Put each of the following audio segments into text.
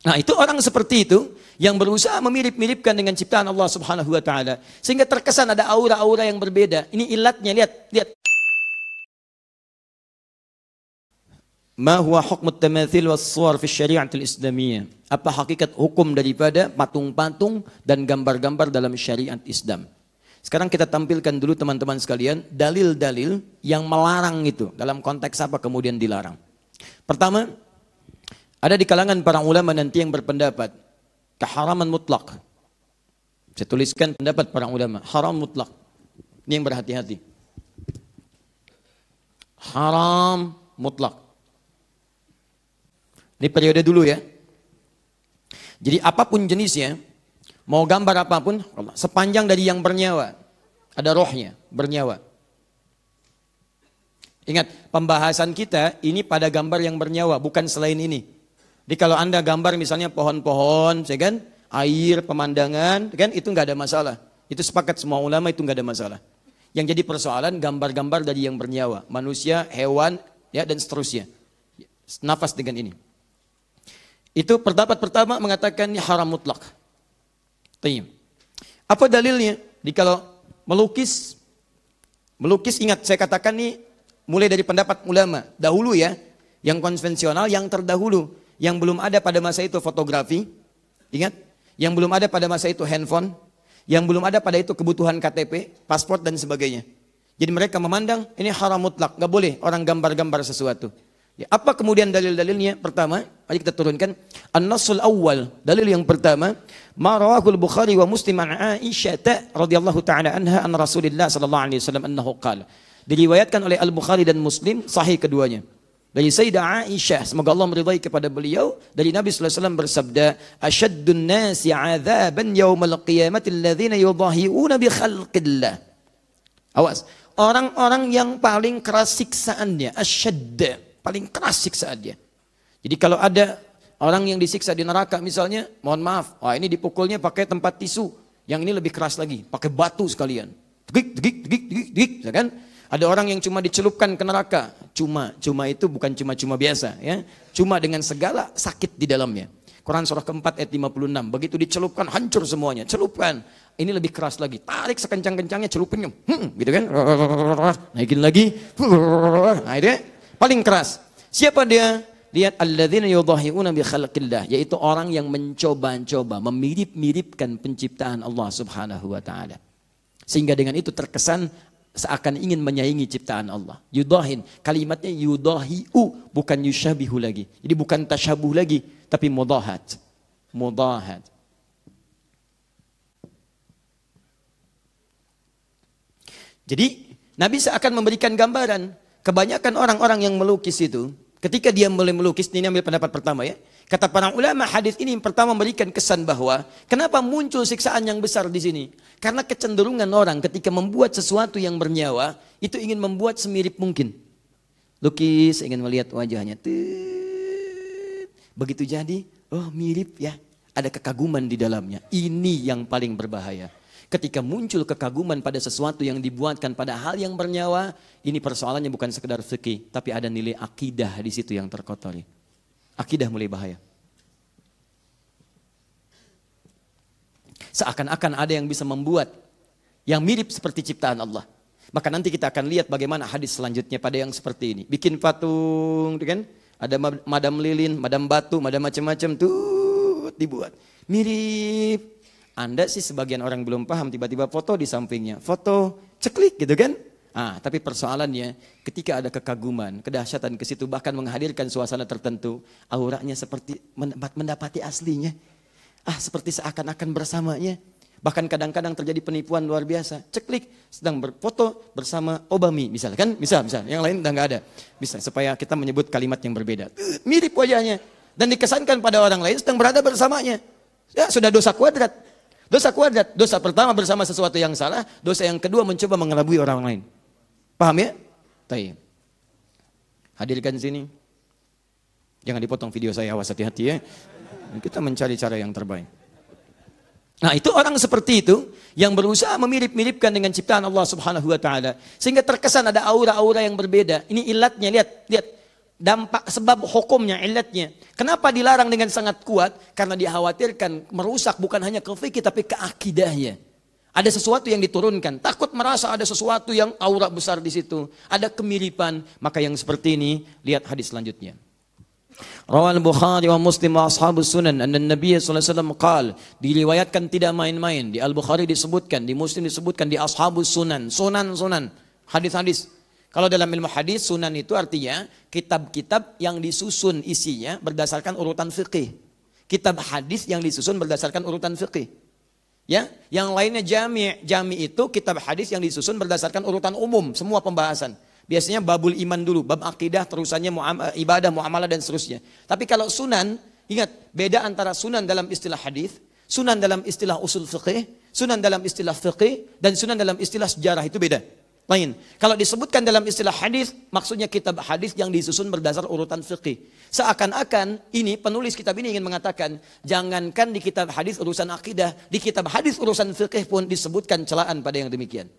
Nah, itu orang seperti itu yang berusaha memirip-miripkan dengan ciptaan Allah Subhanahu wa taala sehingga terkesan ada aura-aura yang berbeda. Ini ilatnya, lihat, lihat. Ma huwa hukmu tamathil was suwar fi syari'atil islamiyah? Apa hakikat hukum daripada patung-patung dan gambar-gambar dalam syariat Islam? Sekarang kita tampilkan dulu teman-teman sekalian dalil-dalil yang melarang itu. Dalam konteks apa kemudian dilarang? Pertama, ada di kalangan para ulama nanti yang berpendapat keharaman mutlak. Saya tuliskan pendapat para ulama, haram mutlak. Ini yang berhati-hati. Haram mutlak. Ini periode dulu ya. Jadi apapun jenisnya, mau gambar apapun, sepanjang dari yang bernyawa, ada rohnya, bernyawa. Ingat, pembahasan kita ini pada gambar yang bernyawa, bukan selain ini. Jadi kalau Anda gambar misalnya pohon-pohon, ya kan? Air, pemandangan, ya kan? Itu nggak ada masalah. Itu sepakat semua ulama itu nggak ada masalah. Yang jadi persoalan gambar-gambar dari yang bernyawa, manusia, hewan, ya dan seterusnya. Nafas dengan ini. Itu pendapat pertama mengatakan haram mutlak. Tanya. Apa dalilnya? Jadi kalau melukis melukis ingat saya katakan nih mulai dari pendapat ulama dahulu ya, yang konvensional yang terdahulu. Yang belum ada pada masa itu fotografi, ingat? Yang belum ada pada masa itu handphone, yang belum ada pada itu kebutuhan KTP, paspor dan sebagainya. Jadi mereka memandang ini haram mutlak, nggak boleh orang gambar-gambar sesuatu. Ya, apa kemudian dalil-dalilnya? Pertama, mari kita turunkan an nasul awal. Dalil yang pertama, ma rawahul Bukhari wa Muslim an Aisyah radhiyallahu taala anha an Rasulillah sallallahu alaihi wasallam annahu qala. Diriwayatkan oleh Al-Bukhari dan Muslim sahih keduanya. Dari Sayyidah Aisyah, semoga Allah meridai kepada beliau, dari Nabi SAW bersabda, Asyaddun nasi azaban yawmal qiyamati alladhina yudahi'una bi khalqillah. Awas, orang-orang yang paling keras siksaannya, asyadd, paling keras siksaannya. Jadi kalau ada orang yang disiksa di neraka misalnya, mohon maaf, wah ini dipukulnya pakai tempat tisu, yang ini lebih keras lagi, pakai batu sekalian. Degik, degik, degik, degik, degik, kan? Ada orang yang cuma dicelupkan ke neraka. Cuma, cuma itu bukan cuma-cuma biasa ya. Cuma dengan segala sakit di dalamnya. Quran surah keempat ayat 56. Begitu dicelupkan hancur semuanya. Celupkan. Ini lebih keras lagi. Tarik sekencang-kencangnya celupinnya. Hmm, gitu kan. Naikin lagi. Nah, itu ya. paling keras. Siapa dia? Lihat alladzina yudhahiuna bi khalqillah, yaitu orang yang mencoba-coba memirip-miripkan penciptaan Allah Subhanahu wa taala. Sehingga dengan itu terkesan seakan ingin menyaingi ciptaan Allah. Yudahin, kalimatnya yudahiu bukan yushabihu lagi. Jadi bukan tashabuh lagi, tapi mudahat. Mudahat. Jadi Nabi seakan memberikan gambaran. Kebanyakan orang-orang yang melukis itu, ketika dia mulai melukis, ini ambil pendapat pertama ya. Kata para ulama hadis ini yang pertama memberikan kesan bahwa kenapa muncul siksaan yang besar di sini? Karena kecenderungan orang ketika membuat sesuatu yang bernyawa itu ingin membuat semirip mungkin. Lukis ingin melihat wajahnya. Begitu jadi, oh mirip ya. Ada kekaguman di dalamnya. Ini yang paling berbahaya. Ketika muncul kekaguman pada sesuatu yang dibuatkan pada hal yang bernyawa, ini persoalannya bukan sekedar fikih, tapi ada nilai akidah di situ yang terkotori akidah mulai bahaya. Seakan-akan ada yang bisa membuat yang mirip seperti ciptaan Allah. Maka nanti kita akan lihat bagaimana hadis selanjutnya pada yang seperti ini. Bikin patung, kan? Ada madam lilin, madam batu, madam macam-macam tuh dibuat. Mirip. Anda sih sebagian orang belum paham, tiba-tiba foto di sampingnya. Foto ceklik gitu kan? Ah, tapi persoalannya ketika ada kekaguman, kedahsyatan ke situ bahkan menghadirkan suasana tertentu, auranya seperti mendapati aslinya. Ah, seperti seakan-akan bersamanya. Bahkan kadang-kadang terjadi penipuan luar biasa. Ceklik sedang berfoto bersama Obami misalnya kan? Misal, misal. Yang lain udah nggak ada. Bisa supaya kita menyebut kalimat yang berbeda. Mirip wajahnya dan dikesankan pada orang lain sedang berada bersamanya. Ya, sudah dosa kuadrat. Dosa kuadrat, dosa pertama bersama sesuatu yang salah, dosa yang kedua mencoba mengelabui orang lain. Paham ya? Taib. Hadirkan sini. Jangan dipotong video saya, awas hati-hati ya. Kita mencari cara yang terbaik. Nah itu orang seperti itu yang berusaha memirip-miripkan dengan ciptaan Allah subhanahu wa ta'ala. Sehingga terkesan ada aura-aura yang berbeda. Ini ilatnya, lihat, lihat. Dampak sebab hukumnya, ilatnya. Kenapa dilarang dengan sangat kuat? Karena dikhawatirkan merusak bukan hanya ke fikir tapi ke akidahnya. Ada sesuatu yang diturunkan. Takut merasa ada sesuatu yang aura besar di situ. Ada kemiripan. Maka yang seperti ini, lihat hadis selanjutnya. Rawal Bukhari wa Muslim wa ashabus sunan anna Nabi sallallahu alaihi wasallam qaal diriwayatkan tidak main-main di Al Bukhari disebutkan di Muslim disebutkan di ashabus sunan sunan sunan hadis-hadis kalau dalam ilmu hadis sunan itu artinya kitab-kitab yang disusun isinya berdasarkan urutan fikih kitab hadis yang disusun berdasarkan urutan fikih Ya, yang lainnya jami. Jami itu kitab hadis yang disusun berdasarkan urutan umum semua pembahasan. Biasanya babul iman dulu, bab akidah, terusannya mu eh, ibadah, muamalah dan seterusnya. Tapi kalau sunan, ingat beda antara sunan dalam istilah hadis, sunan dalam istilah usul fiqih, sunan dalam istilah fiqih dan sunan dalam istilah sejarah itu beda lain. Kalau disebutkan dalam istilah hadis, maksudnya kitab hadis yang disusun berdasar urutan fikih. Seakan-akan ini penulis kitab ini ingin mengatakan, jangankan di kitab hadis urusan akidah, di kitab hadis urusan fikih pun disebutkan celaan pada yang demikian.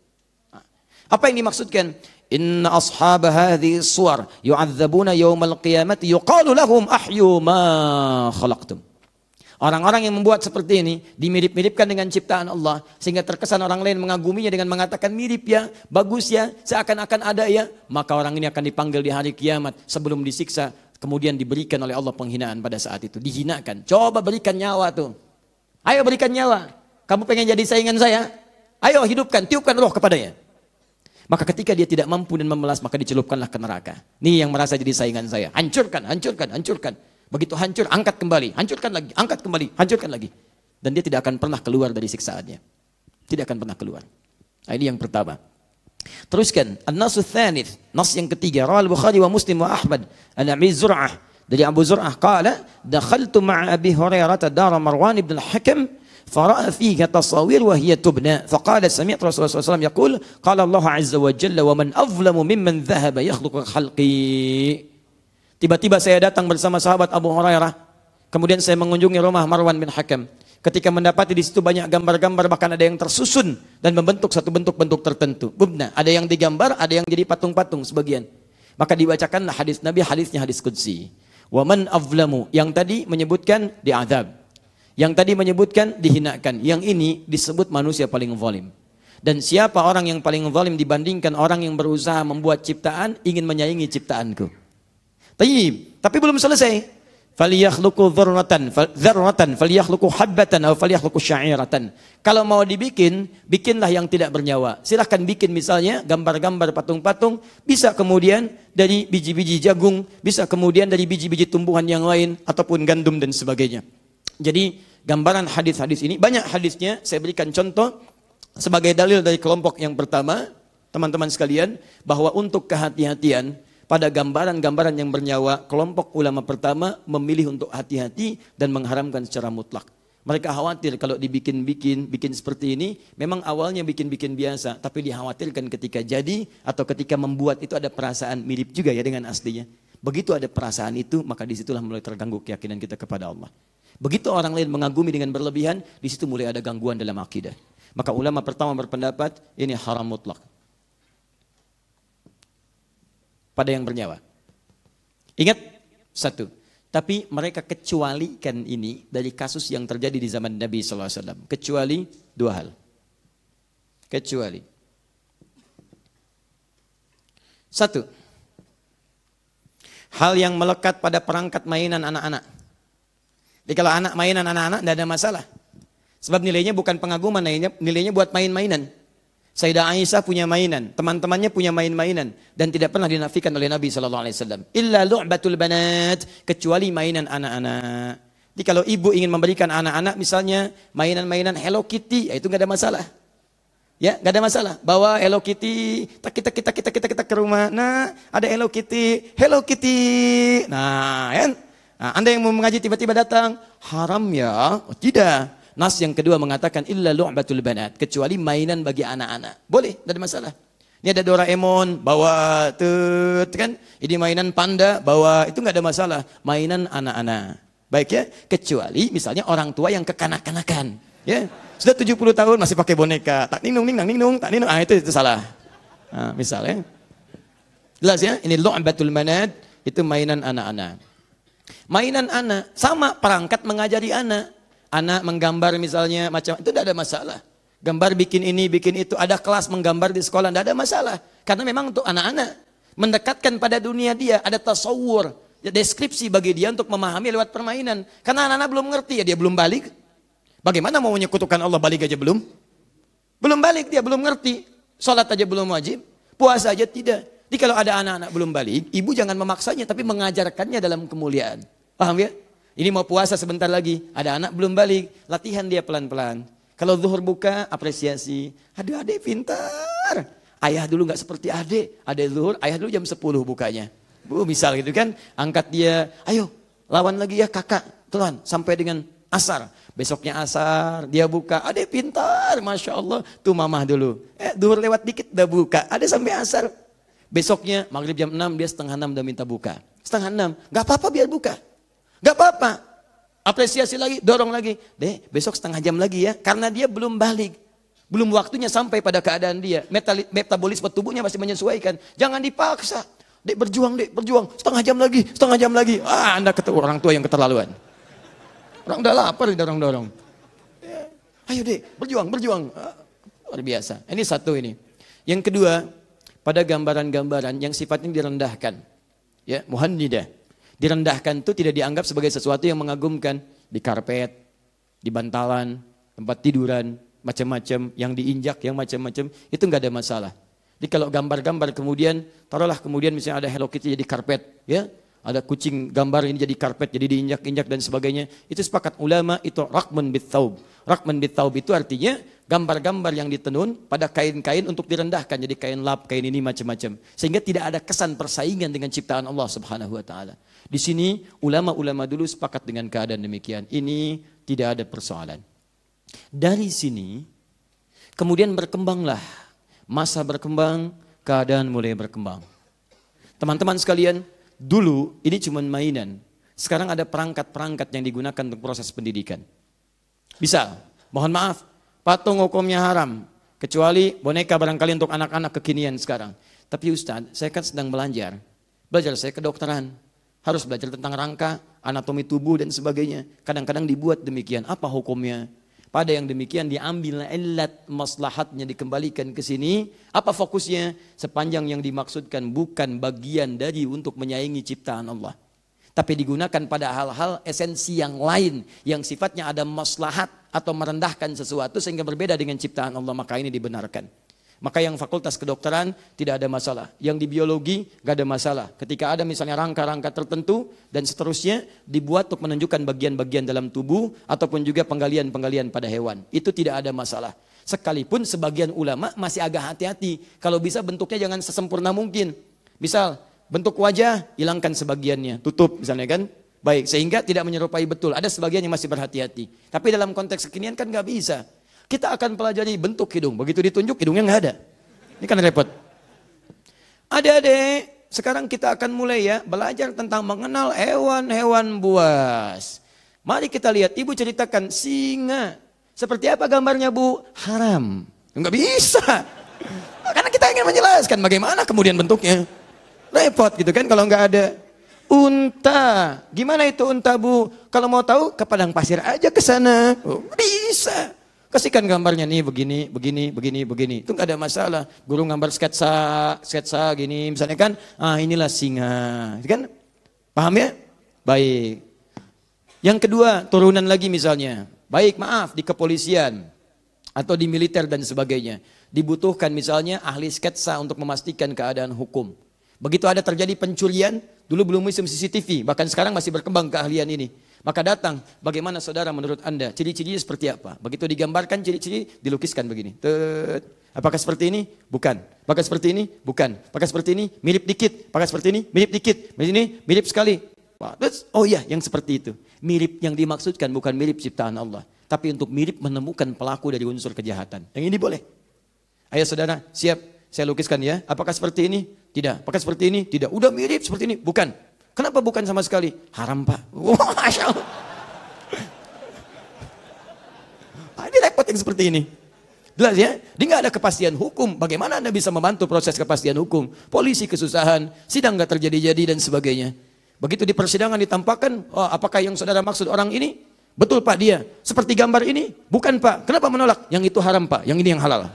Apa yang dimaksudkan? Inna ashab hadhi suar yu'adzabuna yawmal qiyamati yuqalu lahum ahyu ma khalaqtum. Orang-orang yang membuat seperti ini dimirip-miripkan dengan ciptaan Allah sehingga terkesan orang lain mengaguminya dengan mengatakan mirip ya, bagus ya, seakan-akan ada ya, maka orang ini akan dipanggil di hari kiamat sebelum disiksa kemudian diberikan oleh Allah penghinaan pada saat itu, dihinakan. Coba berikan nyawa tuh. Ayo berikan nyawa. Kamu pengen jadi saingan saya? Ayo hidupkan, tiupkan roh kepadanya. Maka ketika dia tidak mampu dan memelas, maka dicelupkanlah ke neraka. ini yang merasa jadi saingan saya. Hancurkan, hancurkan, hancurkan. Begitu hancur, angkat kembali, hancurkan lagi, angkat kembali, hancurkan lagi. Dan dia tidak akan pernah keluar dari siksaannya. Tidak akan pernah keluar. Nah, ini yang pertama. Teruskan, An-Nasu Thanith, Nas yang ketiga, Rawal Bukhari wa Muslim wa Ahmad, An-Abi Zur'ah, dari Abu Zur'ah, kala Dakhaltu ma'a Abi Hurairata dara Marwan ibn al hakim فرأى فيها تصاوير وهي تبنى فقال سمعت رسول الله صلى الله عليه وسلم يقول قال الله عز وجل ومن أظلم ممن ذهب يخلق خلقي Tiba-tiba saya datang bersama sahabat Abu Hurairah. Kemudian saya mengunjungi rumah Marwan bin Hakim. Ketika mendapati di situ banyak gambar-gambar bahkan ada yang tersusun dan membentuk satu bentuk-bentuk tertentu. Bubna, ada yang digambar, ada yang jadi patung-patung sebagian. Maka dibacakanlah hadis Nabi, hadisnya hadis Qudsi. Waman avlamu, yang tadi menyebutkan diadab. Yang tadi menyebutkan dihinakan. Yang ini disebut manusia paling zalim. Dan siapa orang yang paling zalim dibandingkan orang yang berusaha membuat ciptaan ingin menyaingi ciptaanku. Tayyib. Tapi belum selesai. Faliyakhluqu dzarratan, dzarratan, faliyakhluqu habbatan atau faliyakhluqu sya'iratan. Kalau mau dibikin, bikinlah yang tidak bernyawa. Silahkan bikin misalnya gambar-gambar patung-patung, bisa kemudian dari biji-biji jagung, bisa kemudian dari biji-biji tumbuhan yang lain ataupun gandum dan sebagainya. Jadi gambaran hadis-hadis ini banyak hadisnya saya berikan contoh sebagai dalil dari kelompok yang pertama teman-teman sekalian bahwa untuk kehati-hatian pada gambaran-gambaran yang bernyawa, kelompok ulama pertama memilih untuk hati-hati dan mengharamkan secara mutlak. Mereka khawatir kalau dibikin-bikin, bikin seperti ini, memang awalnya bikin-bikin biasa, tapi dikhawatirkan ketika jadi atau ketika membuat itu ada perasaan mirip juga ya dengan aslinya. Begitu ada perasaan itu, maka disitulah mulai terganggu keyakinan kita kepada Allah. Begitu orang lain mengagumi dengan berlebihan, disitu mulai ada gangguan dalam akidah. Maka ulama pertama berpendapat, ini haram mutlak pada yang bernyawa. Ingat, satu. Tapi mereka kecualikan ini dari kasus yang terjadi di zaman Nabi SAW. Kecuali dua hal. Kecuali. Satu. Hal yang melekat pada perangkat mainan anak-anak. Jadi kalau anak mainan anak-anak tidak ada masalah. Sebab nilainya bukan pengaguman, nilainya, nilainya buat main-mainan. Sayyidah Aisyah punya mainan, teman-temannya punya main-mainan dan tidak pernah dinafikan oleh Nabi sallallahu alaihi wasallam. Illa lu'batul banat, kecuali mainan anak-anak. Jadi kalau ibu ingin memberikan anak-anak misalnya mainan-mainan Hello Kitty, ya itu nggak ada masalah. Ya, nggak ada masalah. Bawa Hello Kitty, tak kita kita kita kita kita ke rumah. Nah, ada Hello Kitty, Hello Kitty. Nah, Ya? Kan? Nah, anda yang mau mengaji tiba-tiba datang, haram ya? Oh, tidak. Nas yang kedua mengatakan illa lu'batul banat, kecuali mainan bagi anak-anak. Boleh, tidak ada masalah. Ini ada Doraemon, bawa tut kan? Ini mainan panda, bawa itu nggak ada masalah. Mainan anak-anak. Baik ya, kecuali misalnya orang tua yang kekanak-kanakan, ya. Sudah 70 tahun masih pakai boneka. Tak ninung ninang ninung, tak ninung. Ah itu itu salah. Nah, misalnya. Jelas ya, ini lu'batul manad itu mainan anak-anak. Mainan anak sama perangkat mengajari anak anak menggambar misalnya macam itu tidak ada masalah. Gambar bikin ini, bikin itu, ada kelas menggambar di sekolah, tidak ada masalah. Karena memang untuk anak-anak mendekatkan pada dunia dia, ada tasawur, ya, deskripsi bagi dia untuk memahami lewat permainan. Karena anak-anak belum ngerti ya, dia belum balik. Bagaimana mau menyekutukan Allah balik aja belum? Belum balik dia, belum ngerti. Sholat aja belum wajib, puasa aja tidak. Jadi kalau ada anak-anak belum balik, ibu jangan memaksanya tapi mengajarkannya dalam kemuliaan. Paham ya? Ini mau puasa sebentar lagi, ada anak belum balik, latihan dia pelan-pelan. Kalau zuhur buka, apresiasi. Aduh adik pintar. Ayah dulu gak seperti adik. Adik zuhur, ayah dulu jam 10 bukanya. Bu, misal gitu kan, angkat dia, ayo lawan lagi ya kakak, Tuhan sampai dengan asar. Besoknya asar, dia buka, Adik pintar, Masya Allah. Tuh mamah dulu. Eh, zuhur lewat dikit udah buka, ada sampai asar. Besoknya maghrib jam 6, dia setengah 6 udah minta buka. Setengah 6, gak apa-apa biar buka. Gak apa-apa. Apresiasi lagi, dorong lagi. Deh, besok setengah jam lagi ya. Karena dia belum balik. Belum waktunya sampai pada keadaan dia. Metabolisme tubuhnya masih menyesuaikan. Jangan dipaksa. Dek berjuang, dek berjuang. Setengah jam lagi, setengah jam lagi. Ah, anda ketemu orang tua yang keterlaluan. Orang udah lapar didorong-dorong. Ya. Ayo dek, berjuang, berjuang. Ah, luar biasa. Ini satu ini. Yang kedua, pada gambaran-gambaran yang sifatnya direndahkan. Ya, muhannidah Direndahkan itu tidak dianggap sebagai sesuatu yang mengagumkan. Di karpet, di bantalan, tempat tiduran, macam-macam, yang diinjak, yang macam-macam, itu nggak ada masalah. Jadi kalau gambar-gambar kemudian, taruhlah kemudian misalnya ada Hello Kitty jadi karpet, ya, ada kucing gambar ini jadi karpet, jadi diinjak-injak dan sebagainya. Itu sepakat ulama itu rakman bithaub. Rakman bithaub itu artinya gambar-gambar yang ditenun pada kain-kain untuk direndahkan jadi kain lap, kain ini macam-macam. Sehingga tidak ada kesan persaingan dengan ciptaan Allah Subhanahu wa taala. Di sini ulama-ulama dulu sepakat dengan keadaan demikian. Ini tidak ada persoalan. Dari sini kemudian berkembanglah masa berkembang, keadaan mulai berkembang. Teman-teman sekalian, dulu ini cuma mainan. Sekarang ada perangkat-perangkat yang digunakan untuk proses pendidikan. Bisa, mohon maaf, Patung hukumnya haram. Kecuali boneka barangkali untuk anak-anak kekinian sekarang. Tapi Ustadz, saya kan sedang belajar. Belajar saya ke dokteran, Harus belajar tentang rangka, anatomi tubuh dan sebagainya. Kadang-kadang dibuat demikian. Apa hukumnya? Pada yang demikian diambil illat maslahatnya dikembalikan ke sini. Apa fokusnya? Sepanjang yang dimaksudkan bukan bagian dari untuk menyaingi ciptaan Allah. Tapi digunakan pada hal-hal esensi yang lain. Yang sifatnya ada maslahat atau merendahkan sesuatu sehingga berbeda dengan ciptaan Allah maka ini dibenarkan. Maka yang fakultas kedokteran tidak ada masalah. Yang di biologi gak ada masalah. Ketika ada misalnya rangka-rangka tertentu dan seterusnya dibuat untuk menunjukkan bagian-bagian dalam tubuh ataupun juga penggalian-penggalian pada hewan. Itu tidak ada masalah. Sekalipun sebagian ulama masih agak hati-hati. Kalau bisa bentuknya jangan sesempurna mungkin. Misal bentuk wajah hilangkan sebagiannya, tutup misalnya kan. Baik, sehingga tidak menyerupai betul. Ada sebagian yang masih berhati-hati. Tapi dalam konteks kekinian kan nggak bisa. Kita akan pelajari bentuk hidung. Begitu ditunjuk hidungnya nggak ada. Ini kan repot. ada deh. sekarang kita akan mulai ya belajar tentang mengenal hewan-hewan buas. Mari kita lihat, ibu ceritakan singa. Seperti apa gambarnya bu? Haram. Nggak bisa. Karena kita ingin menjelaskan bagaimana kemudian bentuknya. Repot gitu kan kalau nggak ada unta. Gimana itu unta bu? Kalau mau tahu ke padang pasir aja ke sana. Oh, bisa. Kasihkan gambarnya nih begini, begini, begini, begini. Itu nggak ada masalah. Guru gambar sketsa, sketsa gini. Misalnya kan, ah inilah singa. Gitu kan? Paham ya? Baik. Yang kedua, turunan lagi misalnya. Baik, maaf, di kepolisian atau di militer dan sebagainya. Dibutuhkan misalnya ahli sketsa untuk memastikan keadaan hukum. Begitu ada terjadi pencurian, dulu belum musim CCTV, bahkan sekarang masih berkembang keahlian ini. Maka datang, bagaimana saudara menurut anda, ciri-cirinya seperti apa? Begitu digambarkan ciri-ciri, dilukiskan begini. Tut. Apakah seperti ini? Bukan. Apakah seperti ini? Bukan. Apakah seperti ini? Mirip dikit. Apakah seperti ini? Mirip dikit. Ini mirip sekali. oh iya, yang seperti itu. Mirip yang dimaksudkan bukan mirip ciptaan Allah. Tapi untuk mirip menemukan pelaku dari unsur kejahatan. Yang ini boleh. ayah saudara, siap saya lukiskan ya. Apakah seperti ini? Tidak. Apakah seperti ini? Tidak. Udah mirip seperti ini? Bukan. Kenapa bukan sama sekali? Haram pak. Masya Allah. Ah, ini repot yang seperti ini. Jelas ya? Dia nggak ada kepastian hukum. Bagaimana Anda bisa membantu proses kepastian hukum? Polisi kesusahan, sidang nggak terjadi-jadi dan sebagainya. Begitu di persidangan ditampakkan, oh, apakah yang saudara maksud orang ini? Betul pak dia, seperti gambar ini? Bukan pak, kenapa menolak? Yang itu haram pak, yang ini yang halal.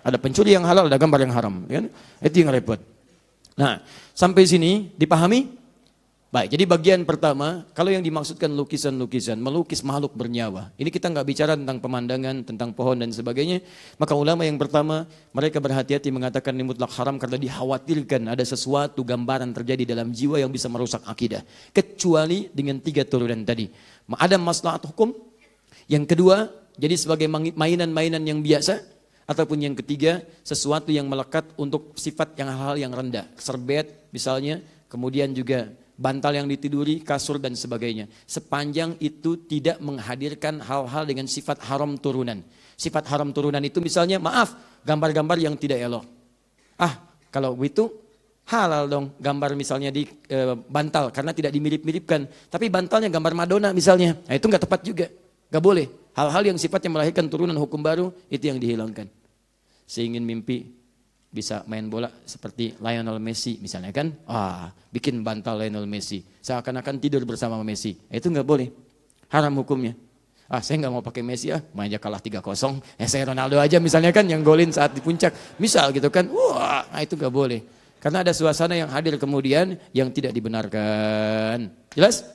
Ada pencuri yang halal, ada gambar yang haram. Ya kan? Itu yang repot. Nah, sampai sini dipahami? Baik, jadi bagian pertama, kalau yang dimaksudkan lukisan-lukisan, melukis makhluk bernyawa. Ini kita nggak bicara tentang pemandangan, tentang pohon dan sebagainya. Maka ulama yang pertama, mereka berhati-hati mengatakan ini mutlak haram karena dikhawatirkan ada sesuatu gambaran terjadi dalam jiwa yang bisa merusak akidah. Kecuali dengan tiga turunan tadi. Ada maslahat hukum. Yang kedua, jadi sebagai mainan-mainan yang biasa, Ataupun yang ketiga, sesuatu yang melekat untuk sifat yang hal-hal yang rendah. Serbet misalnya, kemudian juga bantal yang ditiduri, kasur dan sebagainya. Sepanjang itu tidak menghadirkan hal-hal dengan sifat haram turunan. Sifat haram turunan itu misalnya, maaf, gambar-gambar yang tidak elok. Ah, kalau itu halal dong gambar misalnya di e, bantal karena tidak dimirip-miripkan. Tapi bantalnya gambar Madonna misalnya. Nah, itu nggak tepat juga. Nggak boleh. Hal-hal yang sifatnya melahirkan turunan hukum baru itu yang dihilangkan seingin mimpi bisa main bola seperti Lionel Messi misalnya kan ah bikin bantal Lionel Messi seakan-akan tidur bersama Messi eh, itu nggak boleh haram hukumnya ah saya nggak mau pakai Messi ah main aja kalah 3-0 ya eh, saya Ronaldo aja misalnya kan yang golin saat di puncak misal gitu kan wah nah itu nggak boleh karena ada suasana yang hadir kemudian yang tidak dibenarkan jelas